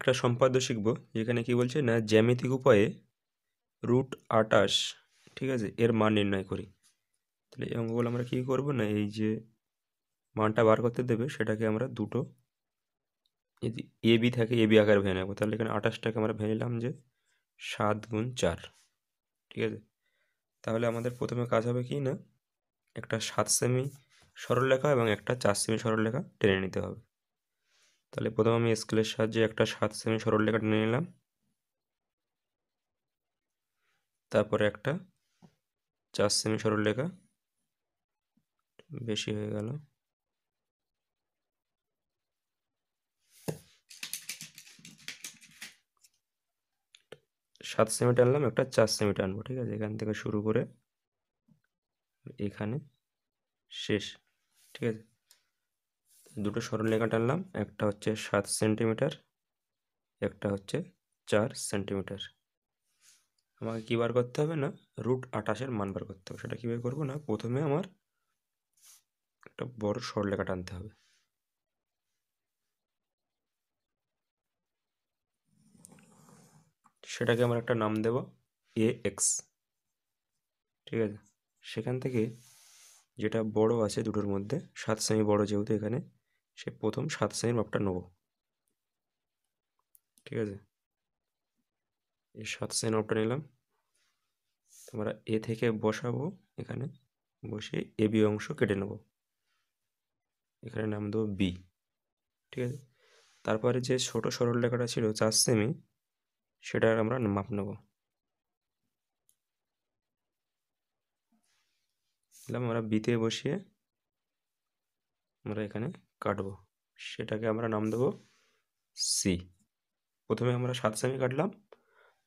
একটা সম্পাদ্য শিখব যেখানে কি বলছে না জ্যামিতিক উপায়ে রুট আটাশ ঠিক আছে এর মান নির্ণয় করি তাহলে এই অঙ্কগুলো আমরা কী করব না এই যে মানটা বার করতে দেবে সেটাকে আমরা দুটো যদি এ বি থাকে এ বি আকার ভেঙে নেবো তাহলে এখানে আঠাশটাকে আমরা ভেঙে নিলাম যে সাত গুণ চার ঠিক আছে তাহলে আমাদের প্রথমে কাজ হবে কি না একটা সাত সেমি সরল লেখা এবং একটা চার সেমি সরল লেখা টেনে নিতে হবে তাহলে প্রথমে আমি স্কেলের সাহায্যে একটা সাত সেমি সরলরেখা টেনে নিলাম তারপরে একটা চার সেমি সরলরেখা বেশি হয়ে গেল সাত সেমি টানলাম একটা চার সেমি টানবো ঠিক আছে এখান থেকে শুরু করে এখানে শেষ ঠিক আছে দুটো সরলরেখা টানলাম একটা হচ্ছে সাত সেন্টিমিটার একটা হচ্ছে চার সেন্টিমিটার আমাকে কী বার করতে হবে না রুট আঠাশের মান বার করতে হবে সেটা কীভাবে করবো না প্রথমে আমার একটা বড় সরলরেখা টানতে হবে সেটাকে আমার একটা নাম দেব এ এক্স ঠিক আছে সেখান থেকে যেটা বড় আছে দুটোর মধ্যে সাত সেমি বড় যেহেতু এখানে সে প্রথম সাত শ্রেণীর মাপটা নেব ঠিক আছে এই সাত শ্রেণীর মাপটা নিলাম আমরা এ থেকে বসাবো এখানে বসে এ বি অংশ কেটে নেব এখানে নাম দেবো বি ঠিক আছে তারপরে যে ছোট সরল রেখাটা ছিল চার সেমি সেটার আমরা মাপ নেব আমরা বিতে বসিয়ে আমরা এখানে কাটবো সেটাকে আমরা নাম দেবো সি প্রথমে আমরা সাত সেমি কাটলাম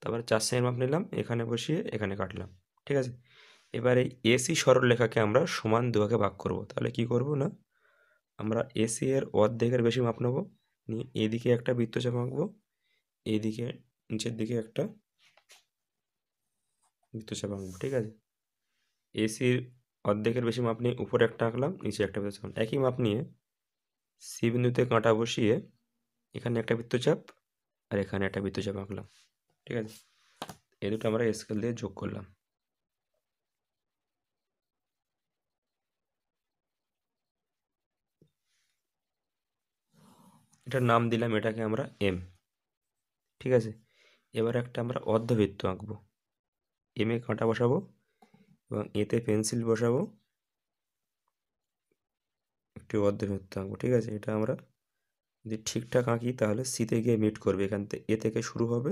তারপরে চার সেমি মাপ নিলাম এখানে বসিয়ে এখানে কাটলাম ঠিক আছে এবার এই এসি সরলরেখাকে আমরা সমান দুভাগে ভাগ করব তাহলে কি করব না আমরা এসি এর অর্ধেকের বেশি মাপ নেবো নিয়ে এদিকে একটা বৃত্তচাপ আঁকবো এদিকে নিচের দিকে একটা বৃত্তচাপ আঁকবো ঠিক আছে এসির অর্ধেকের বেশি মাপ নিয়ে উপরে একটা আঁকলাম নিচে একটা বৃত্তচাপ একই মাপ নিয়ে সি বিন্দুতে কাঁটা বসিয়ে এখানে একটা বৃত্তচাপ আর এখানে একটা বৃত্তচাপ আঁকলাম ঠিক আছে এ দুটো আমরা স্কেল দিয়ে যোগ করলাম এটার নাম দিলাম এটাকে আমরা এম ঠিক আছে এবার একটা আমরা অর্ধবৃত্ত আঁকবো এম এ কাঁটা বসাবো এবং এতে পেন্সিল বসাবো একটি অর্ধের ধরতে আঁকবো ঠিক আছে এটা আমরা যদি ঠিকঠাক আঁকি তাহলে সিতে গিয়ে মিট করবে এখান থেকে এ থেকে শুরু হবে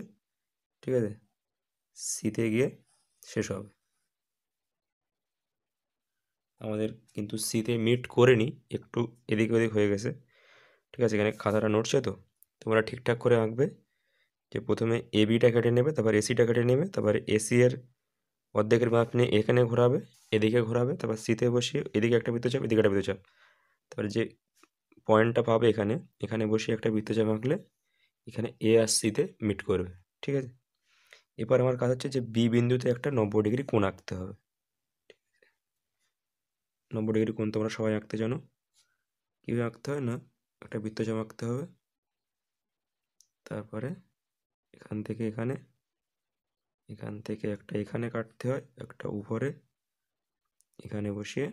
ঠিক আছে সিতে গিয়ে শেষ হবে আমাদের কিন্তু সিতে মিট করেনি একটু এদিক ওদিক হয়ে গেছে ঠিক আছে এখানে খাতাটা নড়ছে তো তোমরা ঠিকঠাক করে আঁকবে যে প্রথমে এ বিটা কেটে নেবে তারপর এসিটা কেটে নেবে তারপর এসি এর অর্ধেকের মাপ নিয়ে এখানে ঘোরাবে এদিকে ঘোরাবে তারপর সিতে বসিয়ে এদিকে একটা বিদ্যুৎ চাপ এদিকে একটা বিদ্যুৎ চাপ তারপরে যে পয়েন্টটা পাবে এখানে এখানে বসে একটা বৃত্তচাপ আঁকলে এখানে এ আর সিতে মিট করবে ঠিক আছে এবার আমার কাজ হচ্ছে যে বি বিন্দুতে একটা নব্বই ডিগ্রি কোণ আঁকতে হবে নব্বই ডিগ্রি কোণ তোমরা সবাই আঁকতে জানো কীভাবে আঁকতে হয় না একটা বৃত্তচাপ আঁকতে হবে তারপরে এখান থেকে এখানে এখান থেকে একটা এখানে কাটতে হয় একটা উপরে এখানে বসিয়ে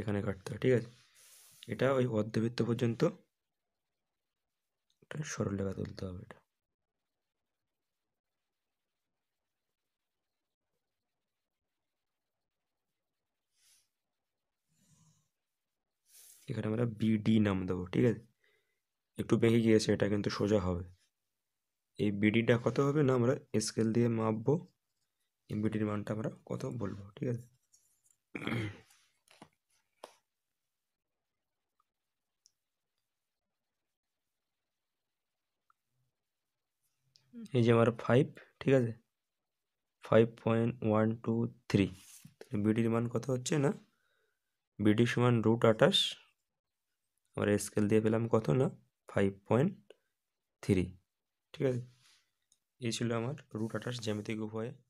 এখানে কাটতে হয় ঠিক আছে এটা ওই অর্ধবৃত্ত পর্যন্ত সরল রেখা তুলতে হবে এটা এখানে আমরা বিডি নাম দেবো ঠিক আছে একটু বেঁকে গিয়েছে এটা কিন্তু সোজা হবে এই বিডিটা কত হবে না আমরা স্কেল দিয়ে মাপবো এই বিডির মানটা আমরা কত বলবো ঠিক আছে এই যে আমার ফাইভ ঠিক আছে five point one two three বিডির মান কত হচ্ছে না বিডি সমান রুট আঠাশ আমার স্কেল দিয়ে পেলাম কত না ফাইভ পয়েন্ট থ্রি ঠিক আছে এই ছিল আমার রুট আঠাশ জ্যামিতিক উপায়ে